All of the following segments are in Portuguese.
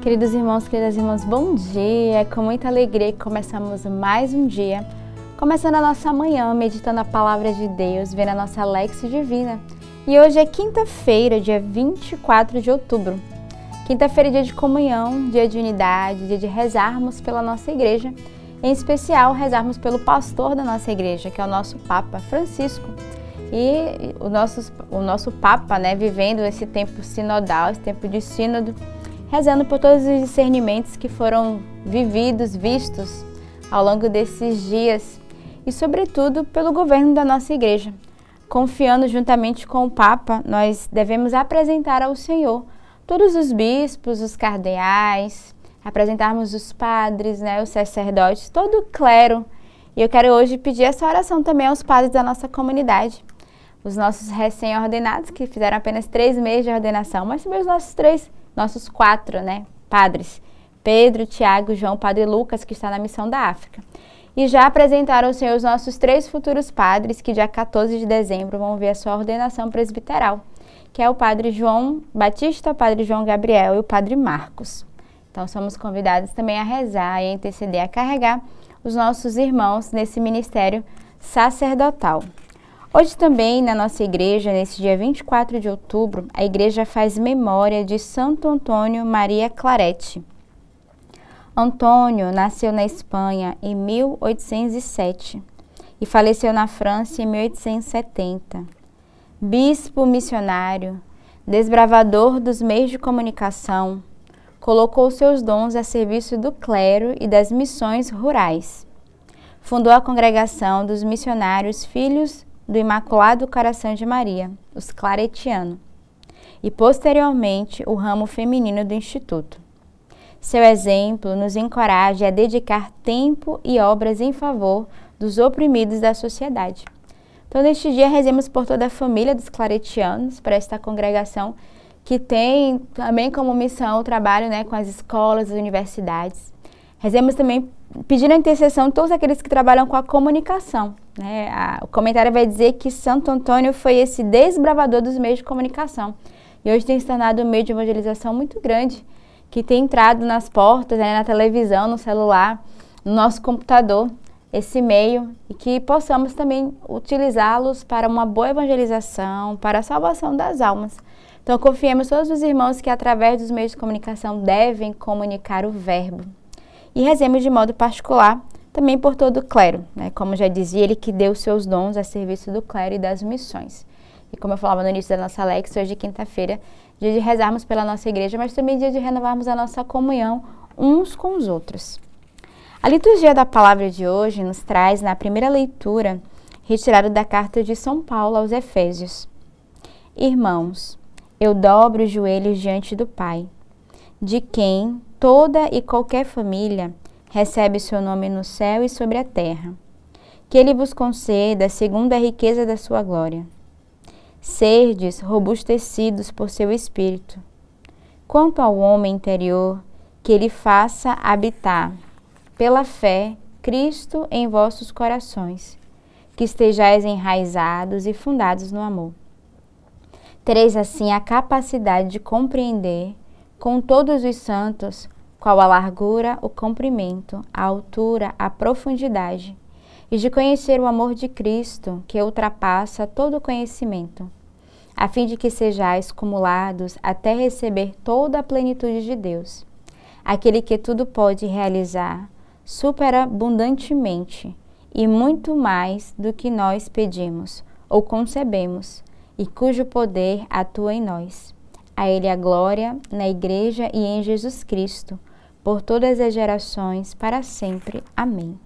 Queridos irmãos, queridas irmãs, bom dia! É com muita alegria que começamos mais um dia, começando a nossa manhã, meditando a palavra de Deus, vendo a nossa Lex Divina. E hoje é quinta-feira, dia 24 de outubro. Quinta-feira é dia de comunhão, dia de unidade, dia de rezarmos pela nossa igreja, em especial rezarmos pelo pastor da nossa igreja, que é o nosso Papa Francisco. E o nosso, o nosso Papa, né, vivendo esse tempo sinodal, esse tempo de sínodo, rezando por todos os discernimentos que foram vividos, vistos ao longo desses dias e, sobretudo, pelo governo da nossa igreja. Confiando juntamente com o Papa, nós devemos apresentar ao Senhor todos os bispos, os cardeais, apresentarmos os padres, né, os sacerdotes, todo o clero. E eu quero hoje pedir essa oração também aos padres da nossa comunidade. Os nossos recém-ordenados, que fizeram apenas três meses de ordenação, mas também os nossos três nossos quatro né, padres, Pedro, Tiago, João, Padre Lucas, que está na missão da África. E já apresentaram ao Senhor os nossos três futuros padres, que dia 14 de dezembro vão ver a sua ordenação presbiteral, que é o Padre João Batista, o Padre João Gabriel e o Padre Marcos. Então, somos convidados também a rezar e a interceder, a carregar os nossos irmãos nesse ministério sacerdotal. Hoje também na nossa igreja, nesse dia 24 de outubro, a igreja faz memória de Santo Antônio Maria Claret. Antônio nasceu na Espanha em 1807 e faleceu na França em 1870. Bispo missionário, desbravador dos meios de comunicação, colocou seus dons a serviço do clero e das missões rurais. Fundou a Congregação dos Missionários Filhos do Imaculado Coração de Maria, os Claretiano, e posteriormente o ramo feminino do Instituto. Seu exemplo nos encoraja a dedicar tempo e obras em favor dos oprimidos da sociedade. Então, neste dia, rezemos por toda a família dos claretianos, para esta congregação que tem também como missão o trabalho né, com as escolas, as universidades. Rezemos também pedindo a intercessão de todos aqueles que trabalham com a comunicação. Né? A, o comentário vai dizer que Santo Antônio foi esse desbravador dos meios de comunicação. E hoje tem se tornado um meio de evangelização muito grande, que tem entrado nas portas, né, na televisão, no celular, no nosso computador, esse meio, e que possamos também utilizá-los para uma boa evangelização, para a salvação das almas. Então, confiemos todos os irmãos que, através dos meios de comunicação, devem comunicar o Verbo, e rezemos de modo particular também por todo o clero, né? como já dizia, ele que deu seus dons a serviço do clero e das missões. E como eu falava no início da nossa Alex, hoje quinta-feira, dia de rezarmos pela nossa igreja, mas também dia de renovarmos a nossa comunhão uns com os outros. A liturgia da palavra de hoje nos traz, na primeira leitura, retirado da carta de São Paulo aos Efésios. Irmãos, eu dobro os joelhos diante do Pai, de quem, toda e qualquer família recebe seu nome no céu e sobre a terra. Que ele vos conceda, segundo a riqueza da sua glória. Serdes robustecidos por seu espírito. Quanto ao homem interior, que ele faça habitar, pela fé, Cristo em vossos corações, que estejais enraizados e fundados no amor. Tereis assim a capacidade de compreender com todos os santos, qual a largura, o comprimento, a altura, a profundidade, e de conhecer o amor de Cristo, que ultrapassa todo conhecimento, a fim de que sejais cumulados até receber toda a plenitude de Deus, aquele que tudo pode realizar superabundantemente e muito mais do que nós pedimos ou concebemos, e cujo poder atua em nós. A Ele a glória, na Igreja e em Jesus Cristo, por todas as gerações, para sempre. Amém.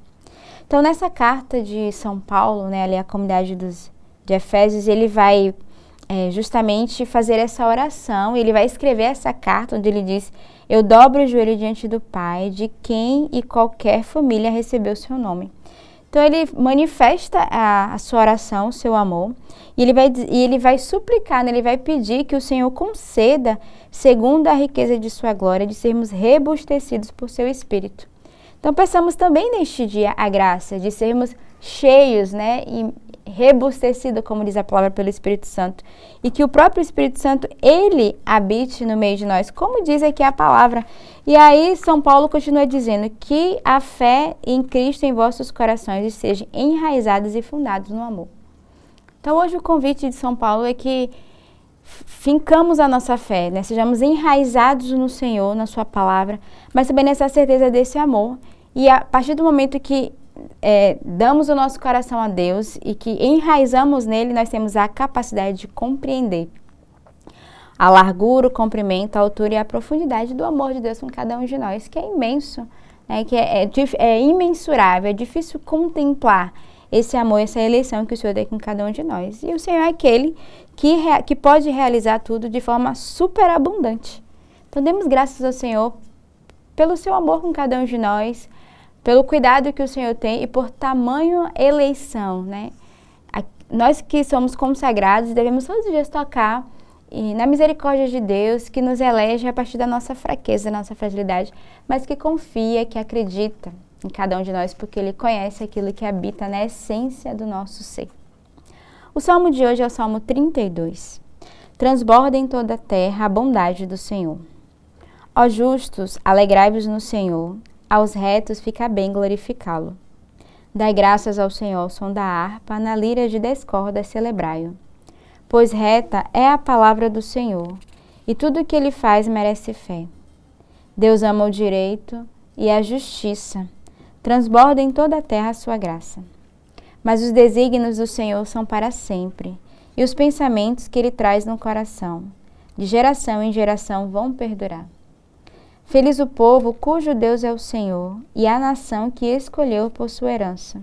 Então, nessa carta de São Paulo, né, ali a comunidade dos, de Efésios, ele vai é, justamente fazer essa oração, ele vai escrever essa carta onde ele diz: Eu dobro o joelho diante do Pai, de quem e qualquer família recebeu seu nome. Então ele manifesta a, a sua oração, o seu amor, e ele, vai, e ele vai suplicar, né? ele vai pedir que o Senhor conceda, segundo a riqueza de sua glória, de sermos rebustecidos por seu Espírito. Então peçamos também neste dia a graça de sermos cheios né, e, rebustecido, como diz a palavra pelo Espírito Santo, e que o próprio Espírito Santo, ele habite no meio de nós, como diz aqui a palavra. E aí São Paulo continua dizendo que a fé em Cristo em vossos corações esteja enraizadas e fundadas no amor. Então hoje o convite de São Paulo é que fincamos a nossa fé, né? sejamos enraizados no Senhor, na sua palavra, mas também nessa certeza desse amor. E a partir do momento que é, damos o nosso coração a Deus e que enraizamos nele, nós temos a capacidade de compreender a largura, o comprimento, a altura e a profundidade do amor de Deus com cada um de nós, que é imenso, né? que é, é, é imensurável, é difícil contemplar esse amor, essa eleição que o Senhor tem com cada um de nós. E o Senhor é aquele que, que pode realizar tudo de forma superabundante. Então, demos graças ao Senhor pelo seu amor com cada um de nós, pelo cuidado que o Senhor tem e por tamanho eleição, né? nós que somos consagrados devemos todos os dias tocar e na misericórdia de Deus que nos elege a partir da nossa fraqueza, da nossa fragilidade, mas que confia, que acredita em cada um de nós, porque Ele conhece aquilo que habita na essência do nosso ser. O salmo de hoje é o salmo 32. Transborda em toda a terra a bondade do Senhor. Ó justos, alegrai-vos no Senhor, aos retos fica bem glorificá-lo. Dai graças ao Senhor, som da harpa, na lira de dez cordas celebrai-o. Pois reta é a palavra do Senhor, e tudo o que ele faz merece fé. Deus ama o direito e a justiça, transborda em toda a terra a sua graça. Mas os desígnios do Senhor são para sempre, e os pensamentos que ele traz no coração, de geração em geração, vão perdurar. Feliz o povo cujo Deus é o Senhor, e a nação que escolheu por sua herança.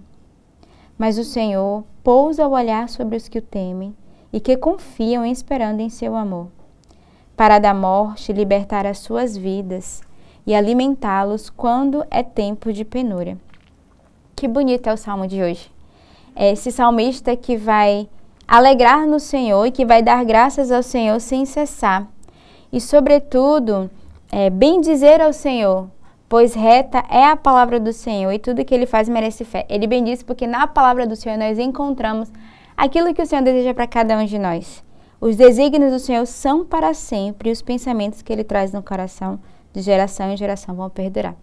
Mas o Senhor pousa o olhar sobre os que o temem e que confiam esperando em seu amor, para da morte libertar as suas vidas e alimentá-los quando é tempo de penúria. Que bonito é o salmo de hoje. É esse salmista que vai alegrar no Senhor e que vai dar graças ao Senhor sem cessar. E, sobretudo, é, bem dizer ao Senhor, pois reta é a palavra do Senhor e tudo que ele faz merece fé. Ele bendiz porque na palavra do Senhor nós encontramos aquilo que o Senhor deseja para cada um de nós. Os desígnios do Senhor são para sempre e os pensamentos que ele traz no coração de geração em geração vão perdurar.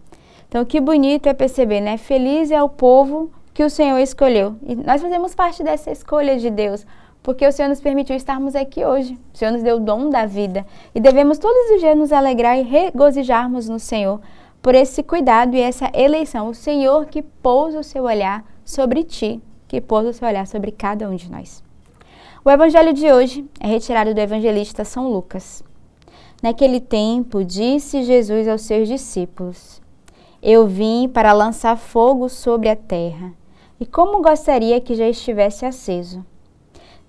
Então, que bonito é perceber, né? Feliz é o povo que o Senhor escolheu. E nós fazemos parte dessa escolha de Deus porque o Senhor nos permitiu estarmos aqui hoje. O Senhor nos deu o dom da vida e devemos todos os dias nos alegrar e regozijarmos no Senhor por esse cuidado e essa eleição. O Senhor que pôs o seu olhar sobre ti, que pôs o seu olhar sobre cada um de nós. O evangelho de hoje é retirado do evangelista São Lucas. Naquele tempo, disse Jesus aos seus discípulos: Eu vim para lançar fogo sobre a terra, e como gostaria que já estivesse aceso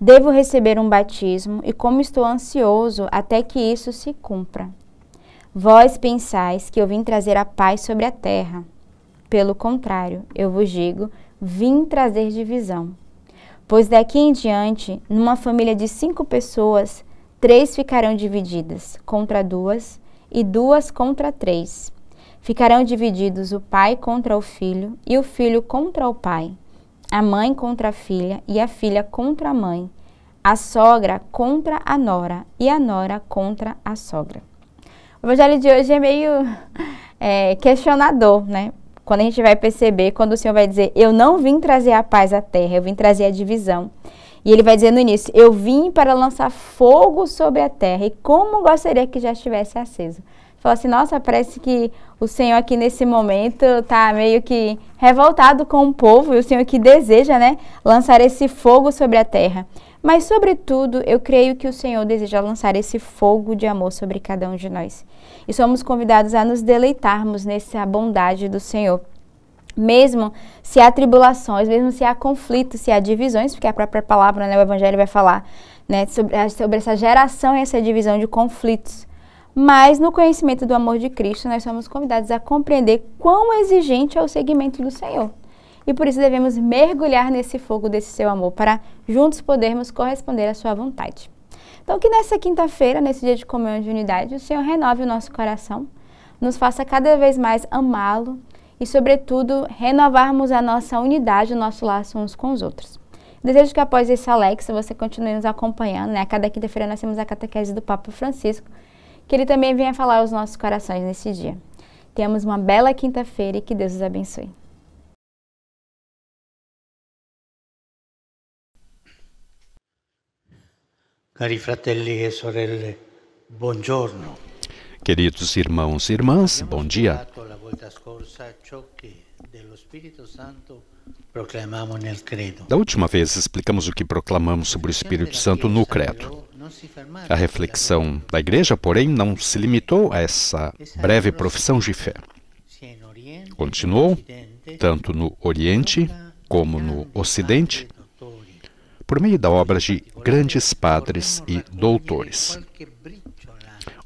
Devo receber um batismo e como estou ansioso até que isso se cumpra. Vós pensais que eu vim trazer a paz sobre a terra. Pelo contrário, eu vos digo, vim trazer divisão. Pois daqui em diante, numa família de cinco pessoas, três ficarão divididas contra duas e duas contra três. Ficarão divididos o pai contra o filho e o filho contra o pai a mãe contra a filha e a filha contra a mãe, a sogra contra a nora e a nora contra a sogra. O evangelho de hoje é meio é, questionador, né? Quando a gente vai perceber, quando o Senhor vai dizer, eu não vim trazer a paz à terra, eu vim trazer a divisão. E ele vai dizer no início: Eu vim para lançar fogo sobre a terra, e como gostaria que já estivesse aceso. Fala assim: Nossa, parece que o Senhor aqui nesse momento está meio que revoltado com o povo, e o Senhor que deseja, né, lançar esse fogo sobre a terra. Mas, sobretudo, eu creio que o Senhor deseja lançar esse fogo de amor sobre cada um de nós. E somos convidados a nos deleitarmos nessa bondade do Senhor mesmo se há tribulações, mesmo se há conflitos, se há divisões, porque a própria palavra, né, o Evangelho vai falar né, sobre, sobre essa geração e essa divisão de conflitos. Mas no conhecimento do amor de Cristo, nós somos convidados a compreender quão exigente é o seguimento do Senhor. E por isso devemos mergulhar nesse fogo desse seu amor, para juntos podermos corresponder à sua vontade. Então, que nessa quinta-feira, nesse dia de comunhão de unidade, o Senhor renove o nosso coração, nos faça cada vez mais amá-lo, e, sobretudo, renovarmos a nossa unidade, o nosso laço uns com os outros. Desejo que após esse Alexa você continue nos acompanhando. Né? cada quinta-feira nós temos a catequese do Papa Francisco, que ele também venha falar aos nossos corações nesse dia. Tenhamos uma bela quinta-feira e que Deus os abençoe. Cari fratelli e sorelle, buongiorno. Queridos irmãos e irmãs, bom dia. Da última vez explicamos o que proclamamos sobre o Espírito Santo no Credo. A reflexão da Igreja, porém, não se limitou a essa é breve profissão de fé. Continuou, tanto no Oriente como no Ocidente, por meio da obra de grandes padres e doutores.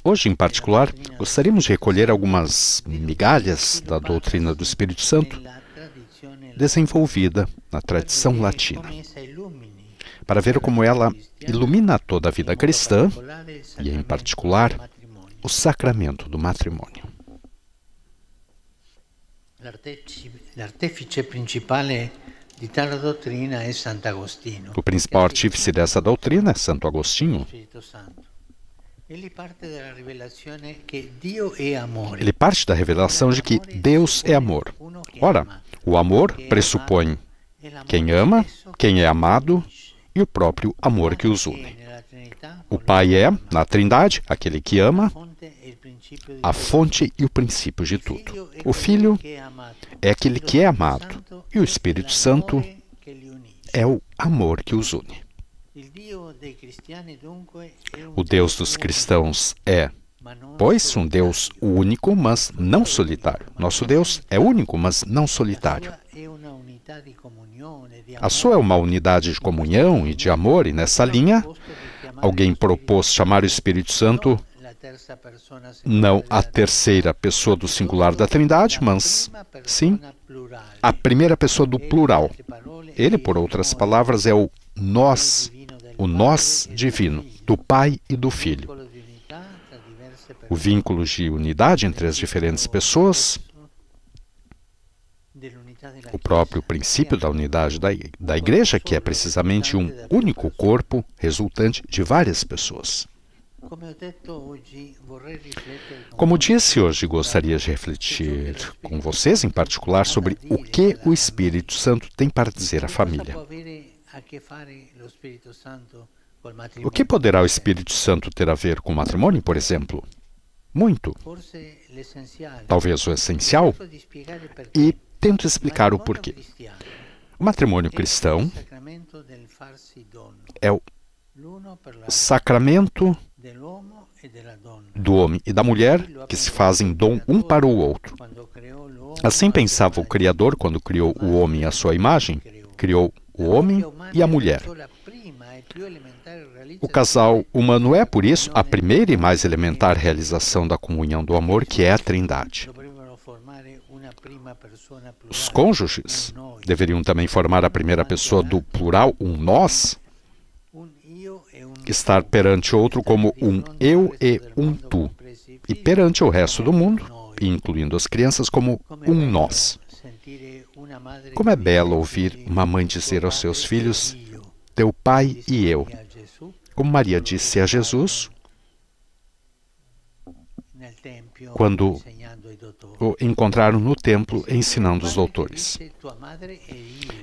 Hoje, em particular, gostaríamos de recolher algumas migalhas da doutrina do Espírito Santo desenvolvida na tradição latina, para ver como ela ilumina toda a vida cristã e, em particular, o sacramento do matrimônio. O principal artífice dessa doutrina é Santo Agostinho, ele parte da revelação de que Deus é amor. Ora, o amor pressupõe quem ama, quem é amado e o próprio amor que os une. O Pai é, na Trindade, aquele que ama, a fonte e o princípio de tudo. O Filho é aquele que é amado e o Espírito Santo é o amor que os une. O Deus dos cristãos é, pois, um Deus único, mas não solitário. Nosso Deus é único, mas não solitário. A sua é uma unidade de comunhão é e de amor, e nessa linha, alguém propôs chamar o Espírito Santo não a terceira pessoa do singular da Trindade, mas sim a primeira pessoa do plural. Ele, é por outras palavras, é o nós o nós divino do Pai e do Filho. O vínculo de unidade entre as diferentes pessoas, o próprio princípio da unidade da, da Igreja, que é precisamente um único corpo resultante de várias pessoas. Como disse hoje, gostaria de refletir com vocês, em particular, sobre o que o Espírito Santo tem para dizer à família. O que poderá o Espírito Santo ter a ver com o matrimônio, por exemplo? Muito. Talvez o essencial. E tento explicar o porquê. O matrimônio cristão é o sacramento do homem e da mulher que se fazem dom um para o outro. Assim pensava o Criador quando criou o homem à sua imagem, criou o homem e a mulher. O casal humano é, por isso, a primeira e mais elementar realização da comunhão do amor, que é a Trindade. Os cônjuges deveriam também formar a primeira pessoa do plural, um nós, estar perante outro como um eu e um tu, e perante o resto do mundo, incluindo as crianças, como um nós. Como é belo ouvir uma mãe dizer aos seus filhos: Teu pai e eu. Como Maria disse a Jesus, quando o encontraram no templo ensinando os doutores.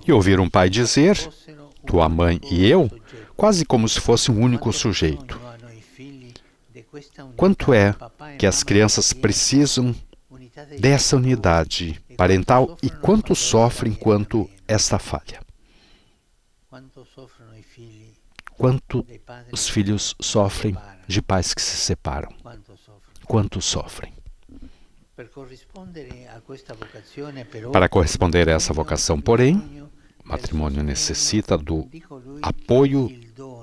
E ouvir um pai dizer, tua mãe e eu, quase como se fosse um único sujeito. Quanto é que as crianças precisam dessa unidade parental e quanto sofrem quanto esta falha. Quanto os filhos sofrem de pais que se separam. Quanto sofrem. Para corresponder a essa vocação, porém, o matrimônio necessita do apoio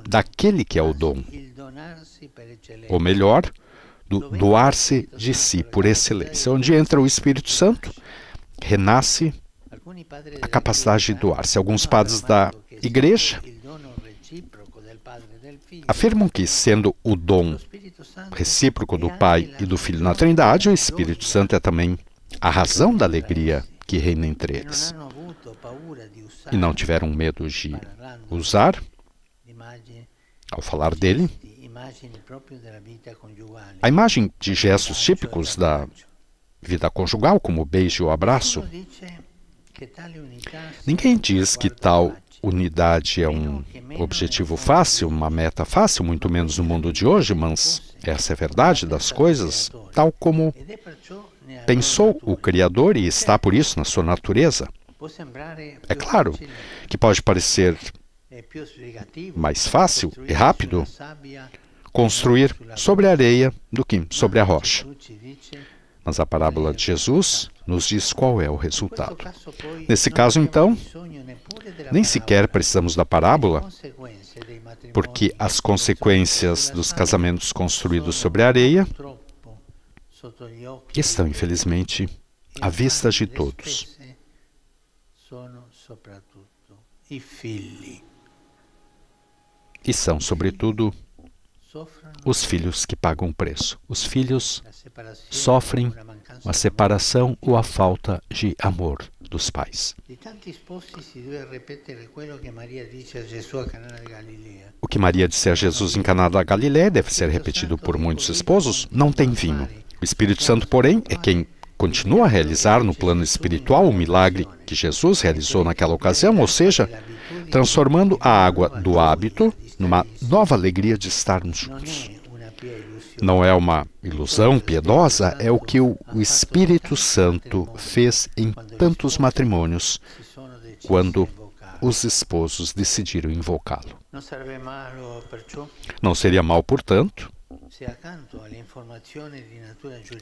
daquele que é o dom, ou melhor, do doar-se de si por excelência, onde entra o Espírito Santo renasce a capacidade de doar-se. Alguns padres da igreja afirmam que, sendo o dom recíproco do Pai e do Filho na Trindade, o Espírito Santo é também a razão da alegria que reina entre eles. E não tiveram medo de usar, ao falar dele, a imagem de gestos típicos da vida conjugal, como beijo ou abraço. Ninguém diz que tal unidade é um objetivo fácil, uma meta fácil, muito menos no mundo de hoje, mas essa é a verdade das coisas, tal como pensou o Criador e está por isso na sua natureza. É claro que pode parecer mais fácil e rápido construir sobre a areia do que sobre a rocha. Mas a parábola de Jesus nos diz qual é o resultado. Nesse caso, então, é nem sequer precisamos da parábola, porque as consequências dos casamentos construídos sobre a areia estão, infelizmente, à vista de todos. E são, sobretudo, os filhos que pagam o preço. Os filhos sofrem a separação ou a falta de amor dos pais. O que Maria disse a Jesus em Caná da Galileia deve ser repetido por muitos esposos: não tem vinho. O Espírito Santo, porém, é quem continua a realizar no plano espiritual o milagre que Jesus realizou naquela ocasião, ou seja, transformando a água do hábito numa nova alegria de estarmos juntos. Não é uma ilusão piedosa, é o que o Espírito Santo fez em tantos matrimônios quando os esposos decidiram invocá-lo. Não seria mal, portanto,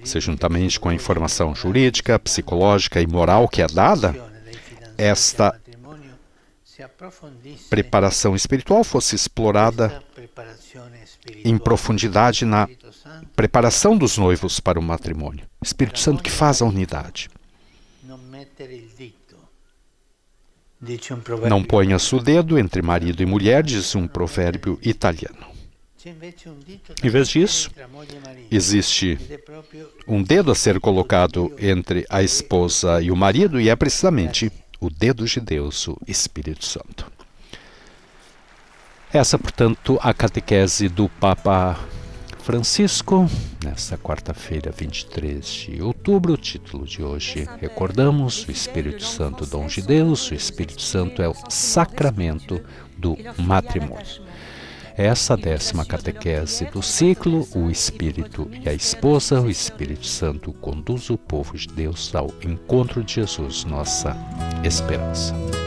se juntamente com a informação jurídica, psicológica e moral que é dada, esta preparação espiritual fosse explorada em profundidade na preparação dos noivos para o matrimônio. Espírito Santo que faz a unidade. Não ponha-se o dedo entre marido e mulher, diz um provérbio italiano. Em vez disso, existe um dedo a ser colocado entre a esposa e o marido, e é precisamente o dedo de Deus, o Espírito Santo. Essa, portanto, a catequese do Papa Francisco, nesta quarta-feira, 23 de outubro. O título de hoje, recordamos, o Espírito Santo, dom de Deus. O Espírito Santo é o sacramento do matrimônio. Essa décima catequese do ciclo, o Espírito e a Esposa, o Espírito Santo, conduz o povo de Deus ao encontro de Jesus, nossa esperança.